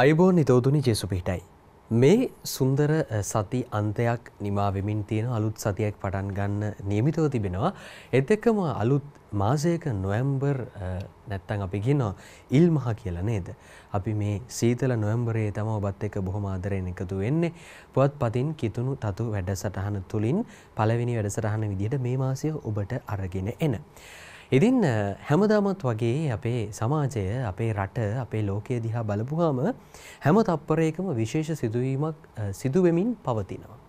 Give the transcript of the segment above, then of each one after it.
අයිබෝන් නිතෝදුනි ජේසු පිහිටයි. මේ සුන්දර සති අන්තයක් නිමාවෙමින් තියෙන අලුත් සතියක් පටන් ගන්න නියමිතව තිබෙනවා. එත් එක්කම අලුත් මාසයක නොවැම්බර් නැත්තං අපි කියනවා ඉල්මහ කියලා නේද. අපි මේ සීතල නොවැම්බරේ තම ඔබත් එක්ක බොහොම ආදරයෙන් එකතු වෙන්නේ. පුවත්පතින් කිතුණු තතු වැඩසටහන තුලින් පළවෙනි වැඩසටහන විදිහට මේ මාසය ඔබට අරගෙන එන. ඉතින් හැමදාමත් වගේ අපේ සමාජය අපේ රට අපේ ලෝකය දිහා බලපුහාම හැම තප්පරයකම විශේෂ සිදුවීමක් සිදුවෙමින් පවතිනවා.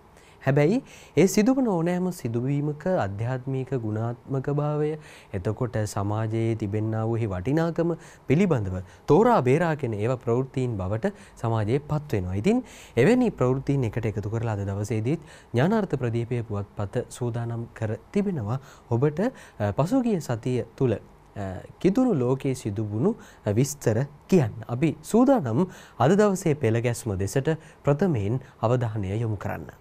හැබැයි ඒ සිදුවන ඕනෑම සිදුවීමක අධ්‍යාත්මික ගුණාත්මක භාවය එතකොට සමාජයේ තිබෙන්නා වූහි වටිනාකම පිළිබඳව තෝරා බේරා කෙන ඒවා ප්‍රවෘත්තීන් බවට සමාජයේ පත්වෙනවා. ඉතින් එවැනි ප්‍රවෘත්තීන් එකට එකතු කරලා අද දවසේදීත් ඥානාර්ථ ප්‍රදීපය පුවත්පත සූදානම් කර තිබෙනවා. ඔබට පසුගිය සතිය තුළ කිදුණු ලෝකයේ සිදුවුණු විස්තර කියන්න. අපි සූදානම් අද දවසේ පෙළ ගැස්ම දෙසට ප්‍රථමයෙන් අවධානය යොමු කරන්න.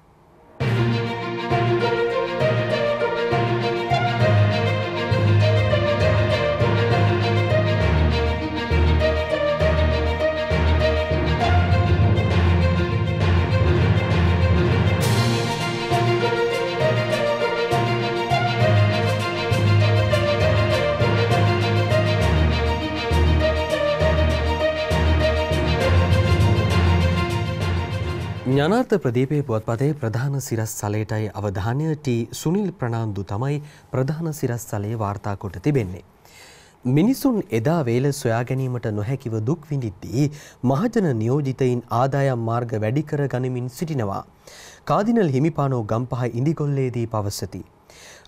ඥානාර්ථ ප්‍රදීපයේ පුවත්පතේ ප්‍රධාන සිරස් සලයටයි අවධානය ටී සුනිල් ප්‍රනාන්දු තමයි ප්‍රධාන සිරස් සලයේ වාර්තා කොට තිබෙන්නේ. මිනිසුන් එදා වේල සොයා ගැනීමට නොහැකිව දුක් විඳිද්දී මහජන නියෝජිතයින් ආදායම් මාර්ග වැඩි කර ගනිමින් සිටිනවා. කාදිනල් හිමිපානෝ ගම්පහ ඉඳිගොල්ලේදී පවසති.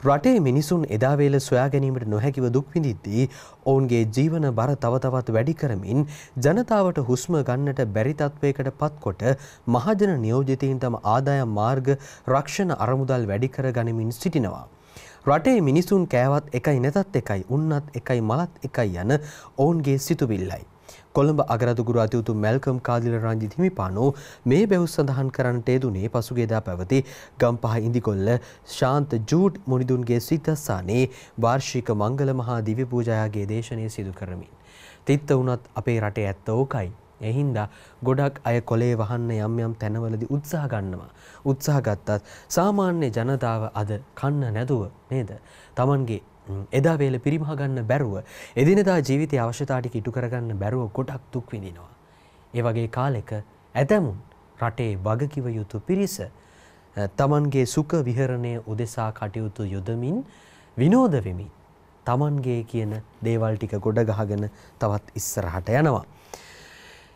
රටේ මිනිසුන් එදාවේල සොයාගැනීමට නොහැකිව දුක්විඳිද්දී ඔවුන්ගේ ජීවන බර තවතවත් වැඩි කරමින් ජනතාවට හුස්ම ගන්නට බැරිතත්වයකට පත්කොට මහජන නියෝජිතීන්ටම ආදායම් මාර්ග රක්ෂණ අරමුදල් වැඩිකර ගනිමින් සිටිනවා. රටේ මිනිසුන් කෑවත් එකයි නැතත් එකයි උන්නත් එකයි මලත් එකයි යන ඔවුන්ගේ සිතුවිල්ලයි. කොළඹ අගරදුගුරු අතිවුතු මැල්කම් කාදිල රංජිත් හිමිපාණෝ මේ බැවුස් සඳහන් කරන්නට යෙදුනේ පසුගේදා පැවති ගම්පහ ඉඳිකොල්ල ශාන්ත ජූඩ් මුනිදුන්ගේ සිතස්සානේ වාර්ෂික මංගල මහා දිව්‍ය පූජායාගේ දේශනය සිදු කරමින්. තිත්ත වුණත් අපේ රටේ ඇත්ත ඕකයි. එහින්දා ගොඩක් අය කොලේ වහන්න යම් යම් තැනවලදී උත්සාහ ගන්නවා. උත්සාහ ගත්තත් සාමාන්‍ය ජනතාව අද කන්න නැතුව නේද? Tamanගේ එදා වේල පිරිමහ ගන්න බැරුව එදිනදා ජීවිතය අවශ්‍යතා ටික ඉටු කරගන්න බැරුව ගොඩක් දුක් විඳිනවා. ඒ වගේ කාලෙක ඇතැමුන් රටේ වගකිව යුතු පිරිස තමන්ගේ සුඛ විහරණය උදෙසා කටයුතු යොදමින් විනෝද වෙමින් තමන්ගේ කියන දේවල් ටික ගොඩ ගහගෙන තවත් ඉස්සරහට යනවා.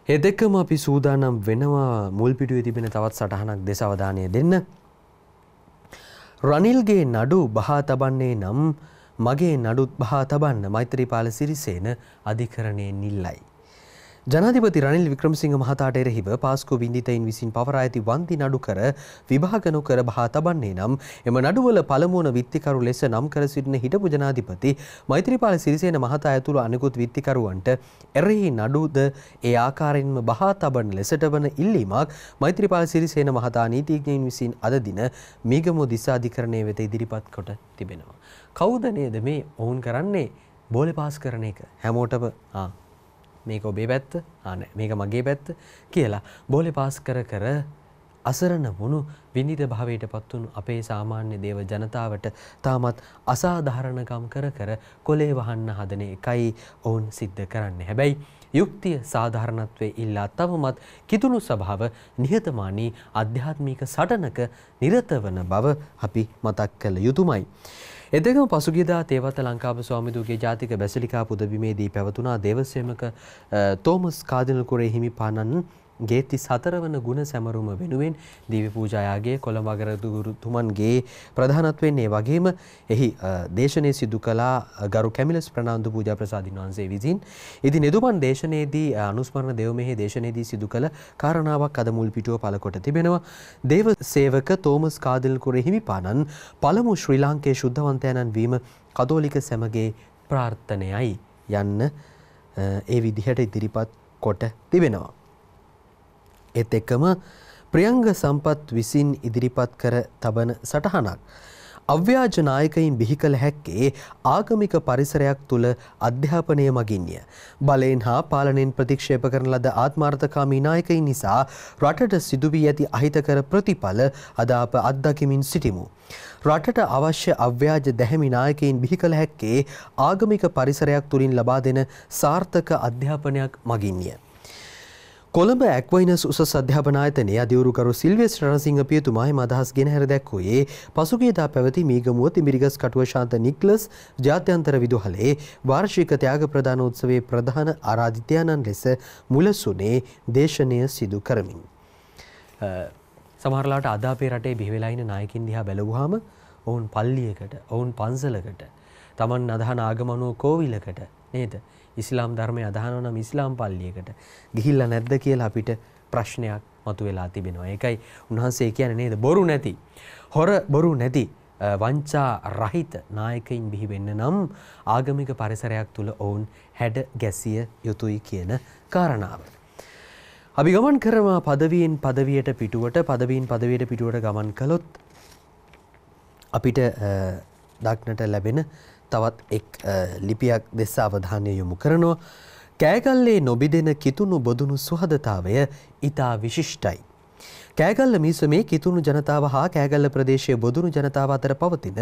එදෙකම අපි සූදානම් වෙනවා මුල් පිටුවේ තිබෙන තවත් සටහනක් දෙස අවධානය දෙන්න. රනිල්ගේ නඩු බහා තබන්නේ නම් මගේ නඩුත් බහා තබන්න මෛත්‍රීපාල සිරිසේන අධිකරණයෙන් නිල්ලයි. ජනාධිපති රනිල් වික්‍රමසිංහ මහතාට එරෙහිව පාස්කු බින්දිතයින් විසින් පවරා ඇති වන්දි නඩු කර විභාග නොකර බහා තබන්නේ නම් එම නඩුවල පළමුවන විත්තිකරු ලෙස නම් කර සිටින හිටපු ජනාධිපති මෛත්‍රීපාල සිරිසේන මහතා ඇතුළු අනෙකුත් විත්තිකරුවන්ට එරෙහි නඩුද ඒ ආකාරයෙන්ම බහා තබන ලෙසට වන ඉල්ලීමක් මෛත්‍රීපාල සිරිසේන මහතා නීතිඥයින් විසින් අද දින මීගමු දිසාධිකරණය වෙත ඉදිරිපත් කොට තිබෙනවා. කෞද නේද මේ ඔවුන් කරන්නේ බෝලි පාස් කරන එක හැමෝටම මේක ඔබේ පැත්ත ආන මේක මගේ පැත්ත කියලා බෝලි පාස් කර කර අසරණ වුණු විනිධ භාවයට පත්වුණු අපේ සාමාන්‍ය දේව ජනතාවට තාමත් අසාධාරණකම් කර කර කොලේ වහන්න හදන එකයි ඔවුන් සිද්ධ කරන්න හැබැයි යුක්තිය සාධාරණත්වය ඉල්ලා තවමත් කිතුුණු සභාව නිහතමානී අධ්‍යාත්මික සටනක නිරත වන බව අපි මතක් කළ යුතුමයි. එදකම පසුගියදා තේවත ලංකාව ස්වාමිදුගේ ජාතික බැසිලිකා පුදබිමේදී පැවතුනා දේවසේමක තෝමස් කාදිනල් කුරේ හිමිපාණන් ගේ 34 වන ගුණ සැමරුම වෙනුවෙන් දීවි පූජායාගේ කොළඹ අගර ගුරුතුමන්ගේ ප්‍රධානත්වයෙන් ඒ වගේම එහි දේශනය සිදු කළා ගරු කැමිලස් ප්‍රනාන්දු පූජා ප්‍රසාදින් වහන්සේ විසින්. ඉතින් එදුමන් දේශනයේදී අනුස්මරණ දේවමෙහි දේශනයේදී සිදු කළ කාරණාවක් අද මුල් පිටුව පළකොට තිබෙනවා. දේව සේවක තෝමස් කාදිල්කුර හිමිපාණන් පළමු ශ්‍රී ලාංකේ ශුද්ධවන්තයන්න් වීම කතෝලික සැමගේ ප්‍රාර්ථනයයි යන්න ඒ විදිහට ඉදිරිපත් කොට තිබෙනවා. එත් එක්කම ප්‍රියංග සම්පත් විසින් ඉදිරිපත් කර තබන සටහනක්. අව්‍යාජ නායකයින් බිහි කළ හැක්කේ ආගමික පරිසරයක් තුළ අධ්‍යාපනය මගින්ය. බලයෙන් හා පාලනෙන් ප්‍රතික්ෂේප කරන ලද ආත්මාර්ථකාමී නායකයින් නිසා රටට සිදුවී ඇති අහිතකර ප්‍රතිඵල අද අප අත්දකිමින් සිටිමු. රටට අවශ්‍ය අව්‍යාජ දැහැමි නායකයින් බිහි කළ හැක්කේ ආගමික පරිසරයක් තුළින් ලබා දෙන සාර්ථක අධ්‍යාපනයක් මගින්ය. කොළඹ ඇක්වයිනස් උසස් අධ්‍යාපනායතනය අධිවරුකරු සිල්වෙස් රණසිංහ පියතුමායි මදහස් ගෙන හැර දැක්වූයේ පසුගේදා පැවති මීගමුව තිමිරිගස් කටුව ශාන්ත නික්ලස් ජාත්‍යන්තර විදුහලේ වාර්ෂික ත්‍යාග ප්‍රධානෝත්සවේ ප්‍රධාන ආරාධිතයණන් ලෙස මුලසුනේ දේශනය සිදු කරමින්. සමහරලාට අදාපේ රටේ බිහිවෙලායින නායකින් දිහා බැලවුහාම ඔවුන් පල්ලියකට ඔවුන් පන්සලකට තමන් අදහන ආගමනෝ කෝවිලකට නේද ඉස්ලාම් ධර්මය අදහනවා නම් ඉස්ලාම් පල්ලියකට ගිහිල්ලා නැද්ද කියලා අපිට ප්‍රශ්නයක් මතුවලා තිබෙනවා. ඒකයි උන්වහන්සේ කියන්නේ නේද බොරු නැති හොර බොරු නැති වංචා රහිත නායකයින් බිහි වෙන්න නම් ආගමික පරිසරයක් තුල ඔවුන් හැඩ ගැසිය යුතුයි කියන කාරණාව. අපි ගමන් කරමා පදවීන් පදවියට පිටුවට පදවීන් පදවයට පිටුවට ගමන් කළොත් අපිට දක්නට ලැබෙන තවත් එක් ලිපියක් දෙස අවධානය යොමු කරනවා. කෑගල්ලේ නොබිදෙන කිතුුණු බොදුණු සුහදතාවය ඉතා විශිෂ්ටයි. කෑගල්ල මිසමේ කිතුුණු ජනතාව හා කෑගල්ල ප්‍රදේශය බොදුණු ජනතාව අතර පවතින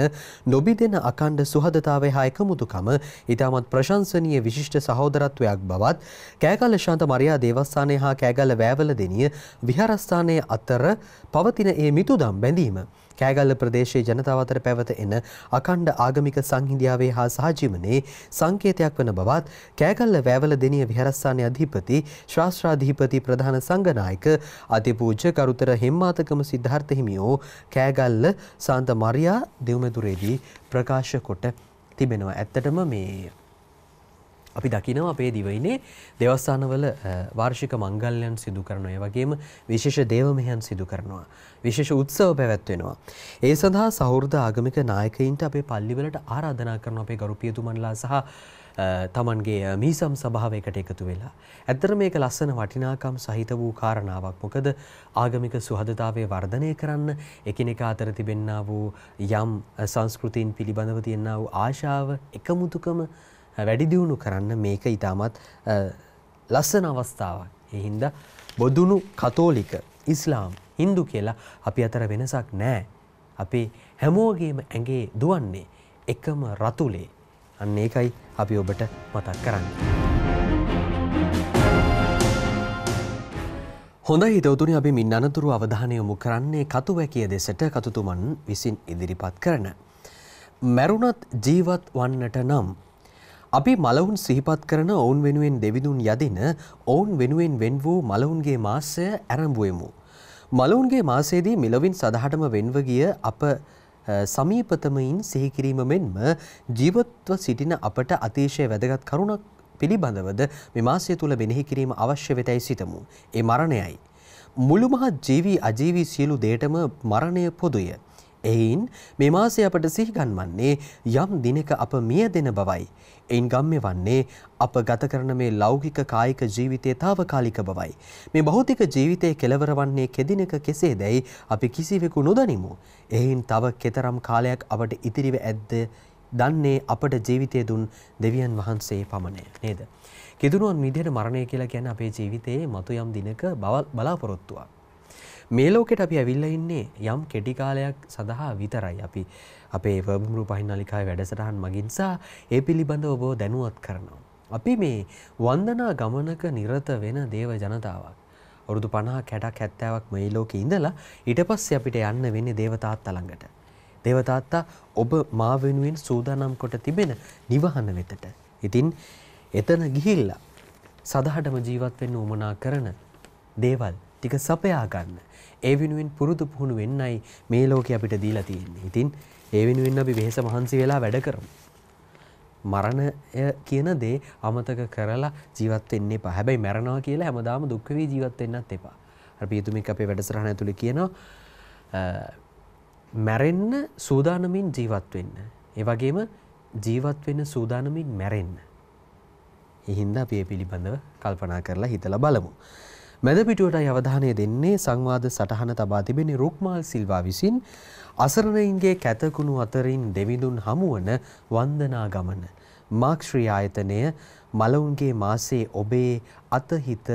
නොබිදෙන අකණ්ඩ සුහදතාවය හා එකමුතුකම ඉතාමත් ප්‍රශංසනීය විශිෂ්ට සහෝදරත්වයක් බවත් කෑගල්ල ශාන්ත මරයා දේවස්ථානය හා කෑගල්ල වෑවල දෙනිය විහාරස්ථානය අතර පවතින ඒ මිතුදම් බැඳීම කෑගල්ල ප්‍රදේශයේ ජනතාව අතර පැවත එන අකණ්ඩ ආගමික සංහිඳියාවේ හා සහජීවනයේ සංකේතයක් වන බවත් කෑගල්ල වැවල දෙනිය විහාරස්ථානයේ අධිපති ශාස්ත්‍රාධිපති ප්‍රධාන සංඝනායක අතිපූජ්‍ය කරුතර හිම්මාතකම සිද්ධාර්ථ හිමියෝ කෑගල්ල සාන්ත මරියා දෙව්මැදුරේදී ප්‍රකාශ කොට තිබෙනවා. ඇත්තටම මේ අපි දකිනවා අපේ දිවයිනේ දෙවස්ථානවල වාර්ෂික මංගල්‍යයන් සිදු කරනවා. ඒ වගේම විශේෂ දේව මෙහෙයන් සිදු කරනවා. විශේෂ උත්සව පැවැත්වෙනවා. ඒ සඳහා සහෘද ආගමික නායකයින්ට අපේ පල්ලිවලට ආරාධනා කරන අපේ ගරු පියතුමන්ලා සහ තමන්ගේ මීසම් සභාවකට එකතු වෙලා. ඇත්තට මේක ලස්සන වටිනාකම් සහිත වූ කාරණාවක්. මොකද ආගමික සුහදතාවය වර්ධනය කරන්න එකිනෙකා අතර තිබෙන්නා වූ යම් සංස්කෘතීන් පිළිබඳව තියෙනා වූ ආශාව එකමුතුකම වැඩිදියුණු කරන්න මේක ඉතාමත් ලස්සන අවස්ථාවක්. එහින්ද බොදුණු කතෝලික ඉස්ලාම් හින්දු කියලා අපි අතර වෙනසක් නෑ. අපේ හැමෝගේම ඇගේ දුවන්නේ එකම රතුලේ අන්න ඒකයි අපි ඔබට මතක් කරන්න. හොඳ හිතවතුනි අපි මින් අනතුරු අවධානය යොමු කරන්නේ කතුවැකිය දෙසට කතුතුමන් විසින් ඉදිරිපත් කරන. මැරුණත් ජීවත් වන්නට නම් අපි මලවුන් සිහිපත් කරන ඔවුන් වෙනුවෙන් දෙවිඳුන් යදින ඔවුන් වෙනුවෙන් වෙන් වූ මලවුන්ගේ මාසය ඇරඹුවෙමු. මලවුන්ගේ මාසයේදී මිලවින් සදහටම වෙන්ව ගිය අප සමීපතමයින් සිහිකිරීම මෙන්ම ජීවත්ව සිටින අපට අතිශය වැදගත් කරුණක් පිළිබඳවද මේ මාසය තුල මෙනෙහි කිරීම අවශ්‍ය වෙතයි සිතමු. ඒ මරණයයි. මුළු මහත් ජීවි අජීවි සියලු දේටම මරණය පොදුය. එයින් මේ මාසය අපට සිහිගන්වන්නේ යම් දිනක අප මිය දෙන බවයි. එයින් ගම්ය වන්නේ අප ගත කරන මේ ලෞකික කායික ජීවිතය තාවකාලික බවයි. මේ භෞතික ජීවිතය කෙලවර වන්නේ කෙදිනක කෙසේ දැයි අපි කිසිවෙකු නොදනිමු. එයින් තව කෙතරම් කාලයක් අපට ඉතිරිව ඇද්ද දන්නේ අපට ජීවිතය දුන් දෙවියන් වහන්සේ පමණය නේද. කෙදුරුවන් විදිහට මරණය කියලා ගැන අපේ ජීවිතයේ මතු යම් දිනක බලාපොරොත්තුවක්. මේ ලෝකෙට අපි ඇවිල්ල ඉන්නේ යම් කෙටිකාලයක් සඳහා විතරයි අපි අපේ වර්බම් රූපහින් අලිකායි වැඩසටහන් මගින්සා ඒ පිළිබඳ ඔබෝ දැනුවත් කරනවා. අපි මේ වන්දනා ගමනක නිරත වෙන දේව ජනතාවක්. ඔරුදු පණහා කැඩක් හැත්තාවක් මේ ලෝක ඉඳලා ඉට පස්ස අපිට යන්න වෙන්න දේවතාත් අළඟට. දේවතාත්තා ඔබ මා වෙනුවෙන් සූදානම් කොට තිබෙන නිවහන වෙතට. ඉතින් එතන ගිහිල්ලා සදහටම ජීවත් වෙන්න උමනා කරන දේවල් ටික සපයා ගන්න. ඒ වෙනුවෙන් පුරුදු පුහුණු වෙන්නයි මේ ලෝකෙ අපිට දීලා තියෙන්නේ. ඉතින් ඒ වෙනුවෙන් අපි වෙහෙස මහන්සි වෙලා වැඩ කරමු. මරණය කියන දේ අමතක කරලා ජීවත් වෙන්න එපා. හැබැයි මැරෙනවා කියලා හැමදාම දුක් වෙවි ජීවත් වෙන්නත් එපා. අර පියතුමික් අපේ වැඩසටහන ඇතුලේ කියනවා මැරෙන්න සූදානමින් ජීවත් වෙන්න. ඒ වගේම ජීවත් වෙන සූදානමින් මැරෙන්න. එහින්දා අපි මේ පිළිබඳව කල්පනා කරලා හිතලා බලමු. මැද පිටුවටයි අවධානය දෙන්නේ සංවාද සටහන තබා තිබෙන රුක්මාල් සිල්වා විසින් අසරණයින්ගේ කැතකුණු අතරින් දෙවිඳුන් හමුවන වන්දනා ගමන. මාක්ශ්‍රී ආයතනය මලවුන්ගේ මාසේ ඔබේ අතහිත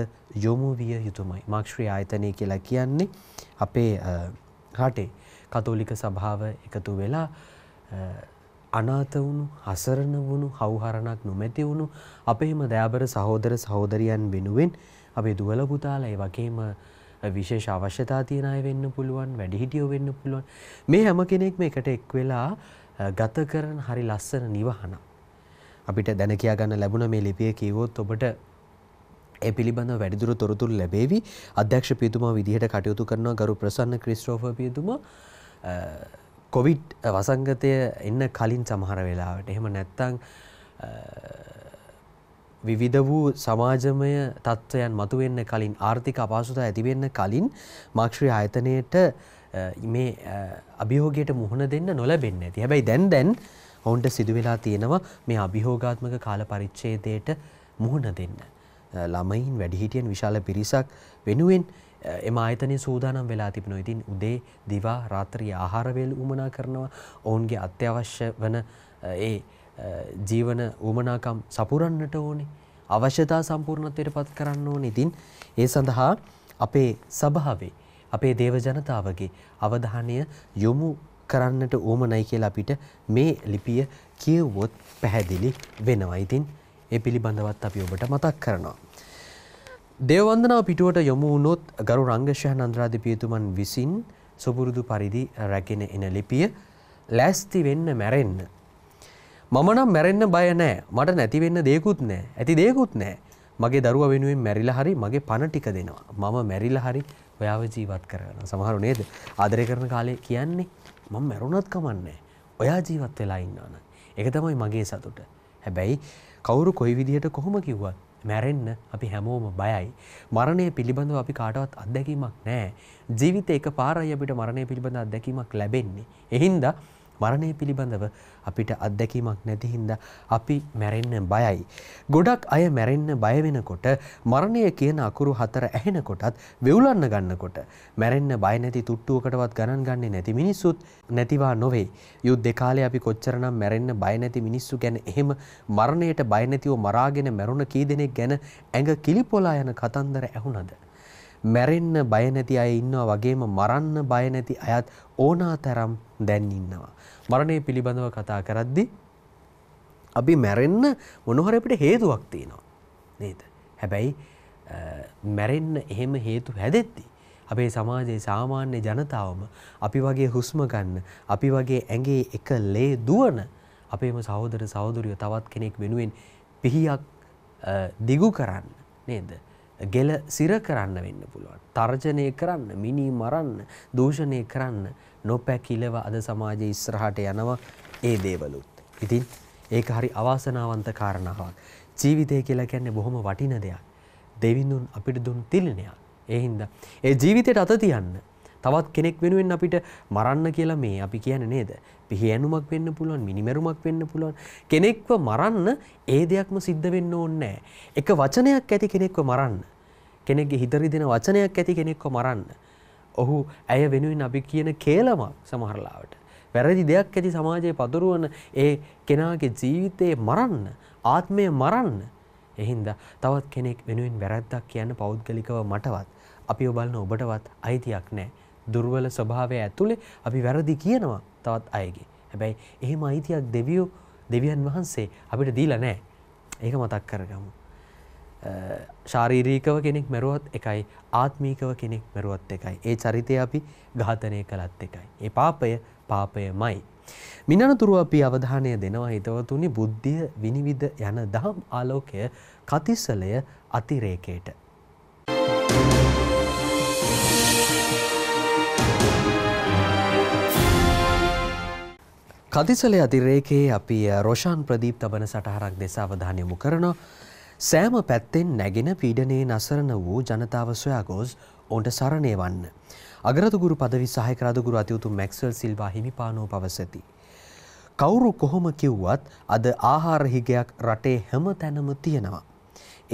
යොමු විය යුතුමයි. මාක්ශ්‍රී ආයතනය කියලා කියන්නේ අපේ රටේ කතෝලික සභාව එකතු වෙලා අනාත වුණු අසරණ වුණු හවුහරණක් නොමැති වුණු අපේම දෑබර සහෝදර සහෝදරියන් වෙනුවෙන් අපේ දුවල පුතාලා ඒ වගේම විශේෂ අවශ්‍යතා තියෙන අය වෙන්න පුළුවන් වැඩිහිටියෝ වෙන්න පුළුවන් මේ හැම කෙනෙක්ම එකට එක් වෙලා ගත කරන හරි ලස්සන නිවහන අපිට දැන කියා ගන්න ලැබුණ මේ ලිපිය කියවොත් ඔබට ඒ පිළිබඳ වැඩිදුර තොරතුරු ලැබේවි අධ්‍යක්ෂ පියතුමා විදිහට කටයුතු කරනවා ගරු ප්‍රසන්න ක්‍රිස්ටෝෆර් පියතුමා කොවිඩ් වසංගතය එන්න කලින් සමහර වෙලාවට එහෙම නැත්නම් විවිධ වූ සමාජමය තත්ත්වයන් මතුවෙන්න කලින් ආර්ථික අපහසුතා ඇතිවෙන්න කලින් මක්ෂ්‍රී ආයතනයට මේ අභියෝගයට මුහුණ දෙන්න නොලැබෙන්න ඇති. හැබැයි දැන් දැන් ඔවුන්ට සිදුවෙලා තියෙනවා මේ අභිහෝගාත්මක කාල පරිච්ඡේදයට මුහුණ දෙන්න. ළමයින් වැඩිහිටියන් විශාල පිරිසක් වෙනුවෙන් එම ආයතනය සූදානම් වෙලා තිබෙනවා. ඉතින් උදේ දිවා රාත්‍රී ආහාර වේල උමනා කරනවා. ඔවුන්ගේ අත්‍යවශ්‍ය වන ඒ ජීවන උමනාකම් සපුරන්නට ඕනේ. අවශ්‍යතා සම්පූර්ණත්වයට පත් කරන්න ඕනේ. ඉතින් ඒ සඳහා අපේ සභාවේ අපේ දේව ජනතාවගේ අවධානය යොමු කරන්නට ඕමනයි කියලා අපිට මේ ලිපිය කියවුවොත් පැහැදිලි වෙනවා. ඉතින් ඒ පිළිබඳවත් අපි ඔබට මතක් කරනවා. දේවන්දනාව පිටුවට යොමු වුණොත් ගරු රංගශයන් අන්ද්‍රාධිපතිතුමන් විසින් සුපුරුදු පරිදි රැගෙන එන ලිපිය ලෑස්ති වෙන්න මැරෙන්න මම නම් මැරෙන්න බය නෑ මට නැතිවෙන්න දේකුත් නෑ ඇති දේකුත් නෑ මගේ දරුව වෙනුවෙන් මැරිලා හරි මගේ පණ ටික දෙනවා මම මැරිලා හරි ඔයාව ජීවත් කරන සමහරු නේද ආදරය කරන කාලේ කියන්නේ මම මැරුණත් කමන්නේ ඔයා ජීවත් වෙලා ඉන්නවන එක තමයි මගේ සතුට හැබැයි කවුරු කොයි විදිහට කොහොම කිව්වත් මැරෙන්න අපි හැමෝම බයයි මරණය පිළිබඳව අපි කාටවත් අත්දැකීමක් නෑ ජීවිත එක පාරයි අපිට මරණය පිළිබඳ අත්දැකීමක් ලැබෙන්නේ එහින්දා මරණය පිළිබඳව අපිට අත්දැකීමක් නැති හින්දා අපි මැරෙන්න බයයි. ගොඩක් අය මැරෙන්න බය වෙනකොට මරණය කියන අකුරු හතර ඇහෙනකොටත් වෙවුලන්න ගන්නකොට මැරෙන්න බය නැති තුට්ටුවකටවත් ගණන් ගන්නේ නැති මිනිස්සුත් නැතිවා නොවේ. යුද්ධ කාලේ අපි කොච්චරනම් මැරෙන්න බය නැති මිනිස්සු ගැන එහෙම මරණයට බය නැතිව මරාගෙන මැරුණ කී දෙනෙක් ගැන ඇඟ කිලිපොලා යන කතන්දර ඇහුණද මැරෙන්න බය නැති අය ඉන්නවා වගේම මරන්න බය නැති අයත් ඕනාතරම් දැන් ඉන්නවා. මරණය පිළිබඳව කතා කරද්දී අපි මැරෙන්න මොනහරි අපිට හේතුවක් තියෙනවා. නේද? හැබැයි මැරෙන්න එහෙම හේතු හැදෙද්දී අපේ සමාජයේ සාමාන්‍ය ජනතාවම අපි වගේ හුස්ම ගන්න, අපි වගේ ඇඟේ එක ලේ දුවන අපේම සහෝදර සහෝදරියෝ තවත් කෙනෙක් වෙනුවෙන් පිහියක් දිගු කරන්න නේද? ගෙල සිර කරන්න වෙන්න පුළුවන්. තර්ජනය කරන්න, මිනී මරන්න, දූෂණය කරන්න නොපැකිලව අද සමාජයේ ඉස්සරහට යනවා ඒ දේවලුත්. ඉතින් ඒක හරි අවාසනාවන්ත කාරණාවක්. ජීවිතය කියලා කියන්නේ බොහොම වටින දෙයක්. දෙවිඳුන් අපිට දුන් තිලිනයක්. ඒ හින්දා ඒ ජීවිතයට අත තියන්න තවත් කෙනෙක් වෙනුවෙන් අපිට මරන්න කියලා මේ අපි කියන්නේ නේද? පිහියනුමක් වෙන්න පුළුවන් මිනිමැරුමක් වෙන්න පුළුවන් කෙනෙක්ව මරන්න ඒ දෙයක්ම සිද්ධ වෙන්න ඕනේ එක වචනයක් ඇති කෙනෙක්ව මරන්න කෙනෙක්ගේ හිතරි දෙන වචනයක් ඇති කෙනෙක්ව මරන්න ඔහු ඇය වෙනුවෙන් අපි කියන කේලම සමහරලාවට වැරදි දෙයක් ඇති සමාජයේ පදරුවන ඒ කෙනාගේ ජීවිතයේ මරන්න ආත්මය මරන්න එහින්ද තවත් කෙනෙක් වෙනුවෙන් වැරැද්දක් කියන්න පෞද්ගලිකව මටවත් අපි ඔබලන ඔබටවත් අයිතියක් නෑ දුර්වල ස්වභාවය ඇතුළේ අපි වැරදි කියනවා තවත් අයගේ. හැබැයි එහෙම අයිතියක් දෙවියෝ දෙවියන් වහන්සේ අපිට දීලා නෑ. ඒක මතක් කරගමු. ශාරීරීකව කෙනෙක් මැරුවත් එකයි ආත්මීකව කෙනෙක් මැරුවත් එකයි. ඒ චරිතය අපි ඝාතනය කළත් එකයි. ඒ පාපය පාපයමයි. මිනනතුරුව අපි අවධානය දෙනවා හිතවතුනි බුද්ධිය විනිවිද යන දහම් ආලෝකය කතිසලය අතිරේකයට. Thank you. කතිසල අතිරේකයේ අපි රෝෂාන් ප්‍රදීප් තබන සටහරක් දෙස අවධාන යොමු කරනවා. සෑම පැත්තෙන් නැගෙන පීඩනයේ නසරණ වූ ජනතාව සොයා ගොස් ඔවුන්ට සරණේ වන්න. අගරතුගුරු පදවි සහායක රාජගුරු අතිඋතුම් මැක්ස්වෙල් සිල්වා හිමිපාණෝ පවසති. කවුරු කොහොම කිව්වත් අද ආහාර හිගයක් රටේ හැම තැනම තියෙනවා.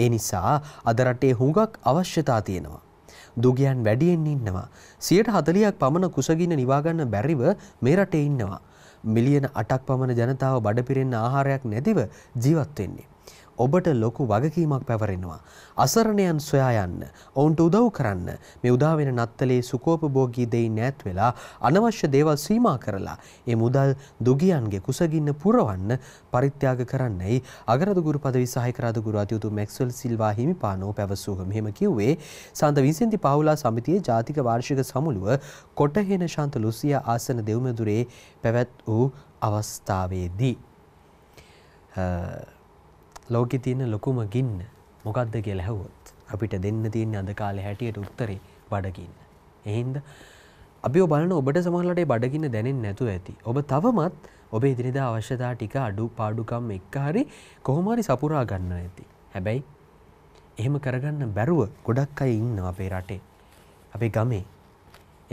ඒ නිසා අද රටේ හුඟක් අවශ්‍යතා තියෙනවා. දුගයන් වැඩියෙන් ඉන්නවා. 140ක් පමණ කුසගින්න නිවා ගන්න බැරිව මේ රටේ ඉන්නවා. මිලියන 8ක් පමණ ජනතාව බඩ පිරෙන්න ආහාරයක් නැතිව ජීවත් වෙන්නේ. ඔබට ලොකු වගකීමක් පැවරෙනවා. අසරණයන් සොයා යන්න, ඔවුන්ට උදව් කරන්න, මේ උදාවෙන නත්තලේ සුකෝපභෝගී දෙයින් ඈත් වෙලා අනවශ්‍ය දේවල් සීමා කරලා ඒ මුදල් දුගියන්ගේ කුසගින්න පුරවන්න පරිත්‍යාග කරන්නයි අගරදුගුරු පදවි සහායක රාදුගුරු අතිඋතුම් මැක්ස්වෙල් සිල්වා හිමිපාණෝ පැවසූහ. මෙහෙම කිව්වේ සාන්ත වින්සෙන්ති පාවුලා සමිතියේ ජාතික වාර්ෂික සමුළුව කොටහෙන ශාන්ත ලුසියා ආසන දෙව්මැදුරේ පැවැත් වූ අවස්ථාවේදී. ලෝකෙ තියෙන ලොකුම ගින්න මොකක්ද කියලා ඇහුවොත් අපිට දෙන්න තියෙන්නේ අද කාලේ හැටියට උත්තරේ බඩගින්න. එහෙනම් අපි ඔය බලන ඔබට සමහරවිට ඒ බඩගින්න දැනෙන්නේ නැතුව ඇති. ඔබ තවමත් ඔබේ ඉදිරියදා අවශ්‍යතා ටික අඩු පාඩුකම් එක්ක හරි කොහොම හරි සපුරා ගන්න ඇති. හැබැයි එහෙම කරගන්න බැරුව ගොඩක් අය ඉන්නවා අපේ රටේ. අපේ ගමේ.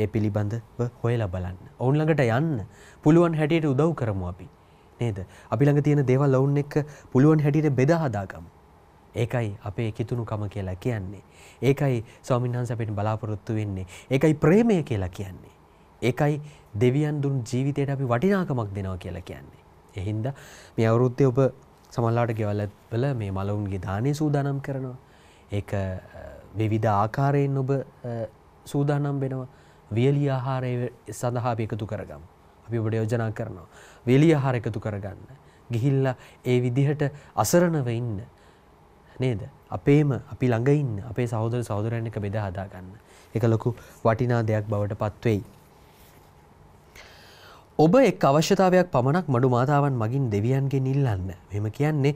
ඒ පිළිබඳව හොයලා බලන්න. ඔවුන් ළඟට යන්න පුළුවන් හැටියට උදව් කරමු අපි. නේද අපි ළඟ තියෙන දේවල් ඔවුන් එක්ක පුළුවන් හැටියට බෙදා හදාගමු ඒකයි අපේ කිතුණුකම කියලා කියන්නේ ඒකයි ස්වාමීන් වහන්සේ අපිට බලාපොරොත්තු වෙන්නේ ඒකයි ප්‍රේමය කියලා කියන්නේ ඒකයි දෙවියන් දුන් ජීවිතයට අපි වටිනාකමක් දෙනවා කියලා කියන්නේ එහින්ද මේ අවුරුද්දේ ඔබ සමහරලාට ගෙවල් වල මේ මලවුන්ගේ දානේ සූදානම් කරනවා ඒක විවිධ ආකාරයෙන් ඔබ සූදානම් වෙනවා වියලි ආහාරය සඳහා අපි එකතු කරගමු අපි ඔබට යෝජනා කරනවා. වෙලිය ආහාර එකතු කරගන්න. ගිහිල්ලා ඒ විදිහට අසරණව ඉන්න. නේද? අපේම අපි ළඟ ඉන්න අපේ සහෝදර සහෝදරයන් එක බෙදා හදා ගන්න. ඒක ලොකු වටිනා දෙයක් බවට පත්වෙයි. ඔබ එක් අවශ්‍යතාවයක් පමණක් මඩු මාතාවන් මගින් දෙවියන්ගෙන් ඉල්ලන්න. මෙම කියන්නේ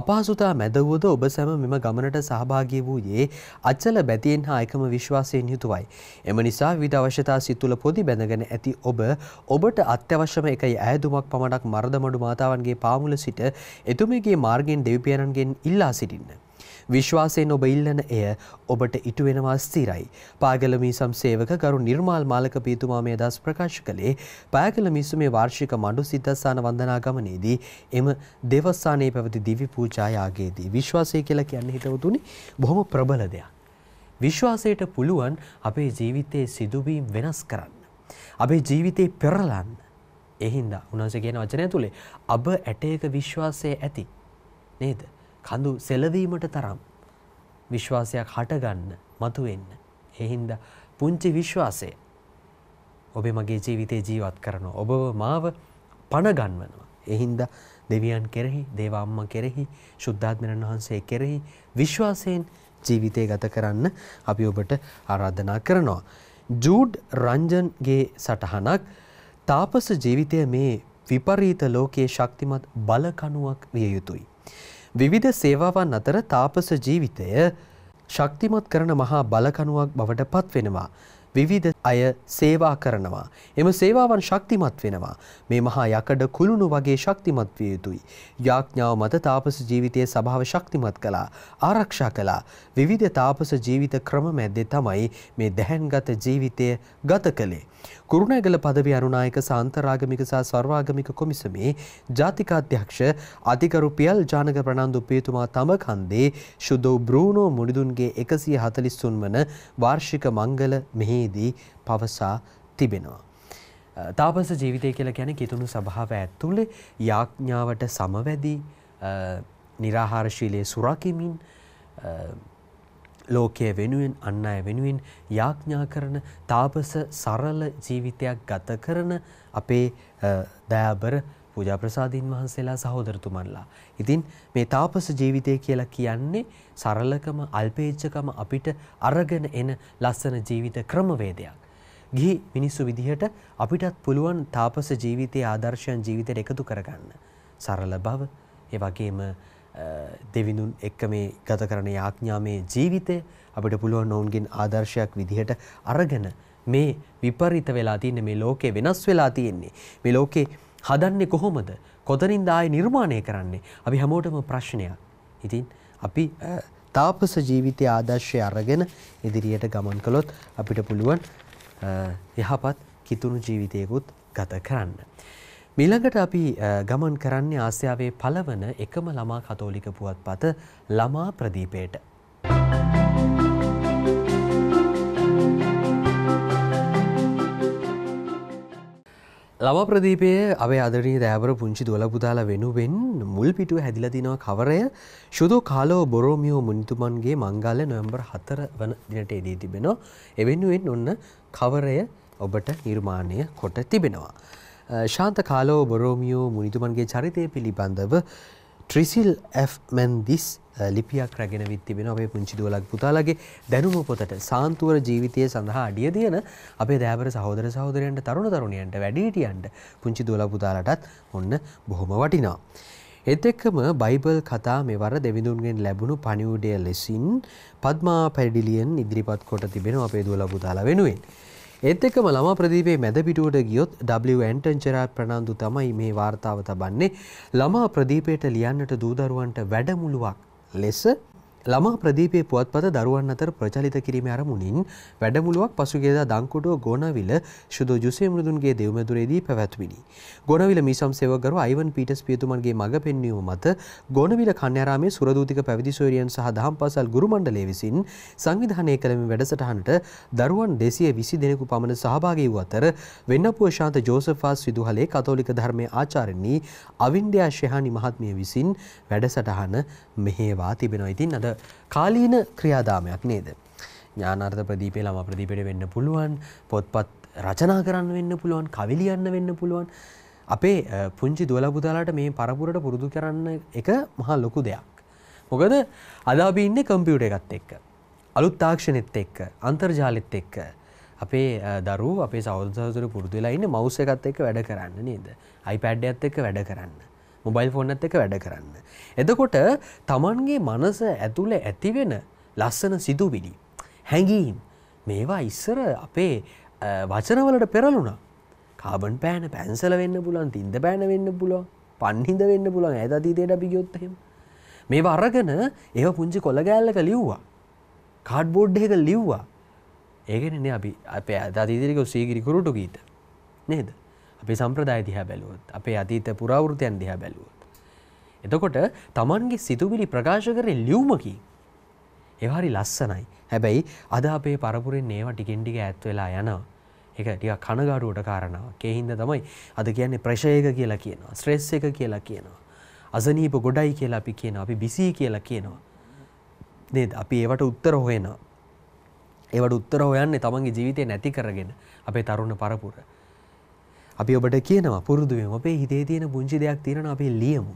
අපහසුතා මැදවුවද ඔබ සැම මෙම ගමනට සහභාගී වූයේ අච්චල බැතියෙන් හා එකම විශ්වාසයෙන් යුතුවයි. එම නිසා විට අවශ්‍යතා සිතුල පොදි බැඳගෙන ඇති ඔබ ඔබට අත්‍යවශ්‍යම එකයි ඇයදුමක් පමණක් මරද මඩු මාතාවන්ගේ පාමුල සිට එතුමගේ මාර්ගෙන් දෙවිපියණන්ගෙන් ඉල්ලා සිටින්න. විශ්වාසයෙන් ඔබ ඉල්ලන එය ඔබට ඉටුවෙනවා ස්ථිරයි. පාගලමී සම්සේවක ගරු නිර්මාල් මාලක පීතුමා මේ දස් ප්‍රකාශ කළේ පෑගල මිස්සු මේ වාර්ෂික මඩු සිද්ධස්ථාන වන්දනා ගමනේදී එම දෙවස්ථානයේ පැවති දිවි පූජායාගේදී විශ්වාසය කියලා කියන්නේ හිතවතුනි බොහොම ප්‍රබල දෙයක්. විශ්වාසයට පුළුවන් අපේ ජීවිතයේ සිදුවීම් වෙනස් කරන්න. අපේ ජීවිතේ පෙරලන්න. එහින්දා උනාස කියන වචනය තුළේ අබ ඇටයක විශ්වාසය ඇති. නේද? කඳු සෙලවීමට තරම් විශ්වාසයක් හටගන්න මතුවෙන්න. එහින්ද පුංචි විශ්වාසය ඔබේ මගේ ජීවිතේ ජීවත් කරන ඔබව මාව පණගන්වනවා. එහින්ද දෙවියන් කෙරෙහි දේවාම්ම කෙරෙහි ශුද්ධාත්මරන් වහන්සේ කෙරෙහි විශ්වාසයෙන් ජීවිතය ගත කරන්න අපි ඔබට ආරාධනා කරනවා. ජූඩ් රංජන්ගේ සටහනක් තාපස ජීවිතය මේ විපරීත ලෝකයේ ශක්තිමත් බලකණුවක් විය යුතුයි. විවිධ සේවාවන් අතර තාපස ජීවිතය ශක්තිමත් කරන මහා බලකණුවක් බවට පත්වෙනවා. විවිධ අය සේවා කරනවා. එම සේවාවන් ශක්තිමත් වෙනවා. මේ මහා යකඩ කුළුණු වගේ ශක්තිමත් විය යුතුයි. යාඥාව මත තාපස ජීවිතයේ සභාව ශක්තිමත් කළා. ආරක්ෂා කළා. විවිධ තාපස ජීවිත ක්‍රම මැද්දේ තමයි මේ දැහැන්ගත ජීවිතය ගත කළේ. කුරුණෑගල පදවි අනුනායක සාන්තරාගමික සහ ස්වර්වාගමික කොමිසමේ ජාතිකාධ්‍යක්ෂ අධිකරු පියල් ජානක ප්‍රනන්දු පියතුමා තම කන්දේ ශුදෝ බ්‍රූනෝ මුනිදුන්ගේ එකසිය හතලිස්සුන් වන වාර්ෂික මංගල මෙහි නිවේදනයේදී පවසා තිබෙනවා. තාපස ජීවිතය කියලා ගැන කිතුුණු සභාව ඇත්තුළේ යාඥාවට සමවැදී නිරාහාරශීලයේ සුරකිමින් ලෝකය වෙනුවෙන් අන්න අය වෙනුවෙන් යාඥා කරන තාපස සරල ජීවිතයක් ගත කරන අපේ දෑබර පූජා ප්‍රසාදීන් වහන්සේලා සහෝදරතුමන්ලා. ඉතින් මේ තාපස ජීවිතය කියලා කියන්නේ සරලකම අල්පේච්ඡකම අපිට අරගෙන එන ලස්සන ජීවිත ක්‍රමවේදයක්. ගිහි මිනිස්සු විදිහට අපිටත් පුළුවන් තාපස ජීවිතයේ ආදර්ශයන් ජීවිතයට එකතු කරගන්න. සරල බව, ඒ වගේම දෙවිඳුන් එක්ක මේ ගත කරන යාඥාමේ ජීවිතය අපිට පුළුවන් ඔවුන්ගෙන් ආදර්ශයක් විදිහට අරගෙන මේ විපරිත වෙලා තියෙන මේ ලෝකේ වෙනස් වෙලා තියෙන්නේ මේ ලෝකේ හදන්නේ කොහොමද? කොතනින්ද ආයේ නිර්මාණය කරන්නේ? අපි හැමෝටම ප්‍රශ්නයක්. ඉතින් අපි තාපස ජීවිතය ආදර්ශය අරගෙන ඉදිරියට ගමන් කළොත් අපිට පුළුවන් යහපත් කිතුුණු ජීවිතයකුත් ගත කරන්න. මිළඟට අපි ගමන් කරන්නේ ආසියාවේ පළවන එකම ළමා කතෝලික පුවත් පත ළමා ප්‍රදීපයට ලව ප්‍රදීපය අපේ අදරී දෑවර පුංචි දොලපුතාල වෙනුවෙන් මුල් පිටුව හැදිලදිනවා කවරය ශුදු කාලෝ බොරෝමියෝ මුනිතුමන්ගේ මංගල්ල නොම්බර් හතර වන දිනට එදී තිබෙනවා. එවෙනුවෙන් ඔන්න කවරය ඔබට නිර්මාණය කොට තිබෙනවා. ශාන්ත කාලෝ බොරෝමියෝ මුනිතුමන්ගේ චරිතය පිළිබඳව ට්‍රිසිල් ඇෆ්මැන්දිස් ලිපියක් රැගෙන විත් තිබෙන අපේ පුංචි දුවලක් පුතාලගේ දැනුම පොතට සාන්තුවර ජීවිතය සඳහා අඩිය දෙන අපේ දෑබර සහෝදර සහෝදරයන්ට තරුණ තරුණියන්ට වැඩිහිටියන්ට පුංචි දුවල පුතාලටත් ඔන්න බොහොම වටිනවා. එත් එක්කම බයිබල් කතා මෙවර දෙවිඳුන්ගෙන් ලැබුණු පණිවුඩය ලෙසින් පද්මා පැඩිලියෙන් ඉදිරිපත් කොට තිබෙන අපේ දුවල පුතාලා වෙනුවෙන්. ඒත් එකම ළම ප්‍රදීපේ මැද පිටුවට ගියොත් W ඇන්ටන්චරා ප්‍රනාන්දු තමයි මේ වාර්තාව තබන්නේ ළමා ප්‍රදීපයට ලියන්නට දූදරුවන්ට වැඩමුළුවක් ලෙස ළමා ප්‍රදීපයේ පුවත්පත දරුවන් අතර ප්‍රචලිත කිරීම අරමුණින් වැඩමුළුවක් පසුගේදා දංකුඩුව ගෝනවිල ශුදු ජුසේ මෘදුන්ගේ දෙවමැදුරේදී පැවැත්විනි. ගොනවිල මීසම් සේවකරු අයිවන් පීටස් පියතුමන්ගේ මඟ පෙන්වීම මත ගොනවිල කන්‍යාරාමේ සුරදූතික පැවිදිසෝරියන් සහ දහම් පාසල් ගුරු මණ්ඩලය විසින් සංවිධානය කළම වැඩසටහනට දරුවන් දෙසිය විසි දෙනෙකු පමණ සහභාගී වූ අතර වෙන්නපුව ශාන්ත ජෝසෆා සිදුහලේ කතෝලික ධර්මය ආචාරණී අවින්ඩ්‍යා ශෙහානි මහත්මිය විසින් වැඩසටහන මෙහේවා තිබෙනවා. ඉතින් අද කාලීන ක්‍රියාදාමයක් නේද. ඥානාර්ථ ප්‍රදීපේ ළම ප්‍රදීපයට වෙන්න පුළුවන් පොත්පත් රචනා කරන්න වෙන්න පුළුවන් කවිලියන්න වෙන්න පුළුවන්. අපේ පුංචි දුවලබුදාලාට මේ පරපුරට පුරුදු කරන්න එක මහා ලොකු දෙයක්. මොකද අදාබීන්නේ කම්පියුට එකත් එක්ක. අලුත් තාක්ෂණෙත් එක්ක අන්තර්ජාලෙත් එක්ක. අපේ දරු අපේ සෞදසාසර පුරදු වෙලා ඉන්න මවස එකත් එක්ක වැඩ කරන්න නේද. අයිපැඩ්ඩ ඇත් එක්ක වැඩ කරන්න. මොබයිල් ෆෝනත් එක වැඩ කරන්න. එතකොට තමන්ගේ මනස ඇතුළ ඇතිවෙන ලස්සන සිදුවිලි. හැඟීම් මේවා ඉස්සර අපේ වචනවලට පෙරලුණා. කාබන් පෑන පැන්සල වෙන්න පුලන් තින්ද පෑන වෙන්න පුලො පන්හිද වෙන්න පුලන් ඇතතීතයට අපිගයොත්තහෙම. මේ අරගෙන ඒව පුංචි කොළගෑල්ලක ලිව්වා. කාඩ්බෝඩ් එක ලිව්වා ඒගෙනන අපි අප අතීතරික සීගිරිකුරුටු ගීත නේද අපේ සම්ප්‍රදාය දිහා බැලුවොත් අපේ අතීත පුරාවෘතයන් දිහා බැලුවොත්. එතකොට තමන්ගේ සිතුවිලි ප්‍රකාශ කරේ ලියුමකින්. ඒවාරි ලස්සනයි. හැබැයි අද අපේ පරපුරෙන් ඒවා ටිකෙන් ටික ඈත් වෙලා යනවා. ඒක ටිකක් කනගාටුවට කාරණාවක්. ඒ හින්දා තමයි අද කියන්නේ ප්‍රෙෂර් එක කියලා කියනවා. ස්ට්‍රෙස් එක කියලා කියනවා. අසනීප ගොඩයි කියලා අපි කියනවා. අපි බිසී කියලා කියනවා. නේද? අපි ඒවට උත්තර හොයනවා. ඒවට උත්තර හොයන්නේ තමන්ගේ ජීවිතේ නැති කරගෙන අපේ තරුණ පරපුර. අපි ඔබට කියනවා පුරුදුවෙන් අපේ හිතේ තියෙන පුංචි දෙයක් තියෙනවා අපි ලියමු.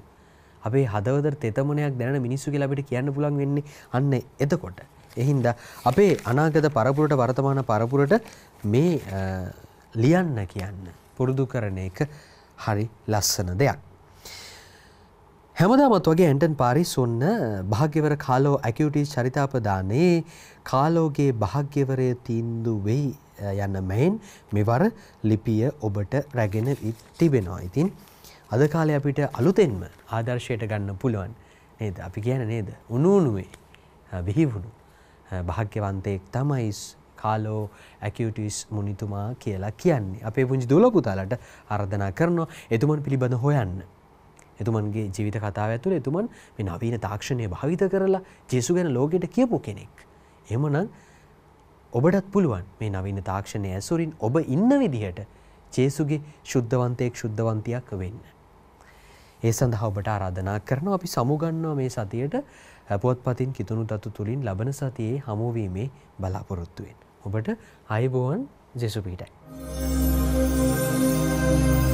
අපේ හදවතට තෙතමනයක් දැනෙන මිනිස්සු කියලා අපිට කියන්න පුළුවන් වෙන්නේ අන්න එතකොට. එහින්ද අපේ අනාගත පරපුරට වර්තමාන පරපුරට මේ ලියන්න කියන්න පුරුදු කරන එක හරි ලස්සන දෙයක්. හැමදාමත් වගේ ඇන්ටන් පාරිස් ඔන්න භාග්‍යවර කාලෝ ඇකියුටී චරිතාපදානයේ කාලෝගේ භාග්‍යවරය තීන්දු වෙයි යන්න මෙයින් මෙවර ලිපිය ඔබට රැගෙන තිබෙනවා. ඉතින් අද කාලේ අපිට අලුතෙන්ම ආදර්ශයට ගන්න පුළුවන් නේද? අපි කියන නේද? උණුණුවේ විහිවුණු භාග්‍යවන්තයෙක් තමයි කාලෝ ඇකියටිස් මුනිතුමා කියලා කියන්නේ. අපේ පුංචි දුලපුතාලට අර්ධනා කරනවා එතුමන් පිළිබඳ හොයන්න. එතුමන්ගේ ජීවිත කතාව ඇතුළ එතුමන් මේ නවීන තාක්ෂණය භාවිත කරලා ජෙසු ගැන ලෝකෙට කියපු කෙනෙක්. එමනම් ඔබටත් පුළුවන් මේ නවීන තාක්ෂණය ඇසුරින් ඔබ ඉන්න විදිහට ජේසුගේ ශුද්ධවන්තයෙක් ශුද්ධවන්තියක් වෙන්න. ඒ සඳහා ඔබට ආරාධනා කරනවා අපි සමුගන්නවා මේ සතියට පුවත්පතින් කිතුණු තතු තුලින් ලබන සතියේ හමුවීමේ බලාපොරොත්තු වෙන්න. ඔබට ආයුබෝවන් ජේසු පිටයි. Thank you.